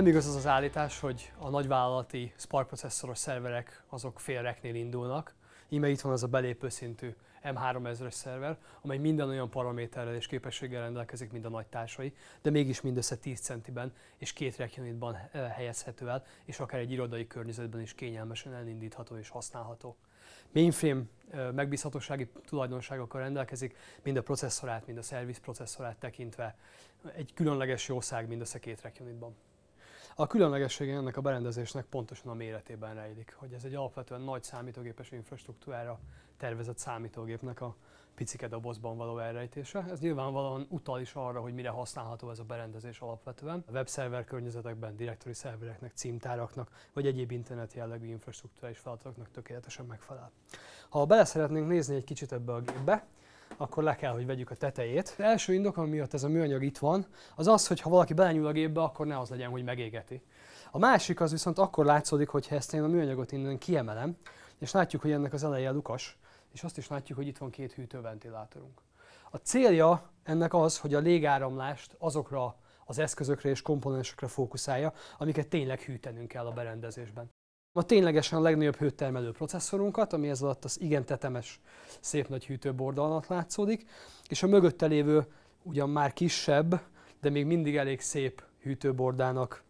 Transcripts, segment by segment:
Nem igaz az az állítás, hogy a nagyvállalati Spark processzoros szerverek azok félreknél indulnak. Íme itt van az a belépő szintű M3000-es szerver, amely minden olyan paraméterrel és képességgel rendelkezik, mint a nagy társai, de mégis mindössze 10 centiben és két rekjonitban eh, helyezhető el, és akár egy irodai környezetben is kényelmesen elindítható és használható. Mainframe eh, megbízhatósági tulajdonságokkal rendelkezik, mind a processzorát, mind a szerviz processzorát tekintve. Egy különleges jószág mindössze két rekjonitban. A különlegessége ennek a berendezésnek pontosan a méretében rejlik, hogy ez egy alapvetően nagy számítógépes infrastruktúrára tervezett számítógépnek a picike dobozban való elrejtése. Ez nyilvánvalóan utal is arra, hogy mire használható ez a berendezés alapvetően. A webszerver környezetekben, direktori szervereknek, címtáraknak vagy egyéb internet jellegű infrastruktúrális feladatoknak tökéletesen megfelel. Ha bele szeretnénk nézni egy kicsit ebbe a gépbe, akkor le kell, hogy vegyük a tetejét. Az első indok, ami miatt ez a műanyag itt van, az az, hogy ha valaki belenyúl a gépbe, akkor ne az legyen, hogy megégeti. A másik az viszont akkor látszódik, hogy ezt én a műanyagot innen kiemelem, és látjuk, hogy ennek az eleje lukas, és azt is látjuk, hogy itt van két hűtőventilátorunk. A célja ennek az, hogy a légáramlást azokra az eszközökre és komponensekre fókuszálja, amiket tényleg hűtenünk kell a berendezésben. A ténylegesen a legnagyobb hőtermelő processzorunkat, ami ez alatt az igen tetemes, szép nagy hűtőbord alatt látszódik, és a mögötte lévő ugyan már kisebb, de még mindig elég szép hűtőbordának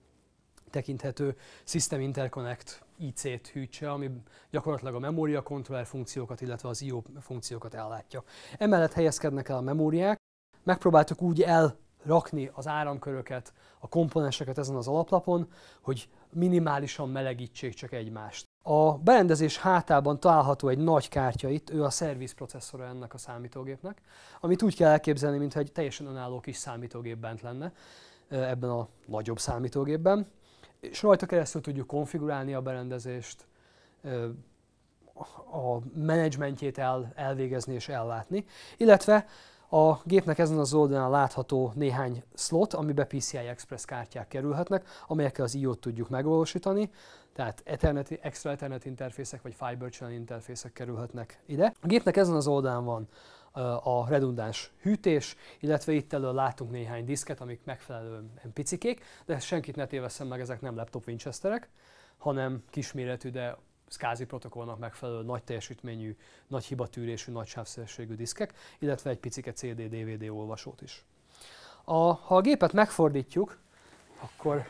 tekinthető System Interconnect IC-t hűtse, ami gyakorlatilag a memória kontroller funkciókat, illetve az IO funkciókat ellátja. Emellett helyezkednek el a memóriák, megpróbáltuk úgy el rakni az áramköröket, a komponenseket ezen az alaplapon, hogy minimálisan melegítsék csak egymást. A berendezés hátában található egy nagy kártya itt, ő a szervizprocesszora ennek a számítógépnek, amit úgy kell elképzelni, mintha egy teljesen önálló kis számítógép bent lenne ebben a nagyobb számítógépben, és rajta keresztül tudjuk konfigurálni a berendezést, a menedzsmentjét el, elvégezni és ellátni, illetve a gépnek ezen az oldalán látható néhány slot, amiben PCI Express kártyák kerülhetnek, amelyekkel az IO-t tudjuk megvalósítani, tehát Ethernet, extra Ethernet interfészek vagy Fiber Channel interfészek kerülhetnek ide. A gépnek ezen az oldalán van a redundáns hűtés, illetve itt elől látunk néhány diszket, amik megfelelően picikék, de senkit ne téveszem meg, ezek nem laptop Winchesterek, hanem kisméretű, de SCSI protokollnak megfelelő nagy teljesítményű, nagy hibatűrésű, nagy sávszélességű diszkek, illetve egy picike CD-DVD olvasót is. A, ha a gépet megfordítjuk, akkor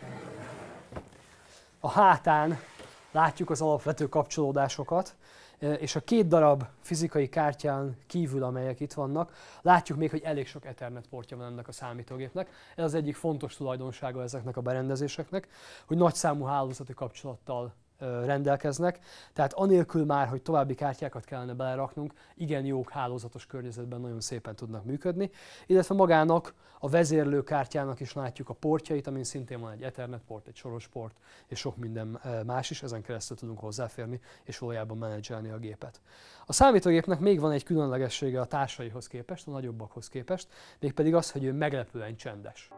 a hátán látjuk az alapvető kapcsolódásokat, e, és a két darab fizikai kártyán kívül, amelyek itt vannak, látjuk még, hogy elég sok Ethernet portja van ennek a számítógépnek. Ez az egyik fontos tulajdonsága ezeknek a berendezéseknek, hogy nagyszámú hálózati kapcsolattal rendelkeznek, tehát anélkül már, hogy további kártyákat kellene beleraknunk, igen jók hálózatos környezetben nagyon szépen tudnak működni, illetve magának a vezérlő kártyának is látjuk a portjait, amin szintén van egy Ethernet port, egy soros port és sok minden más is, ezen keresztül tudunk hozzáférni és valójában menedzselni a gépet. A számítógépnek még van egy különlegessége a társaihoz képest, a nagyobbakhoz képest, mégpedig az, hogy ő meglepően csendes.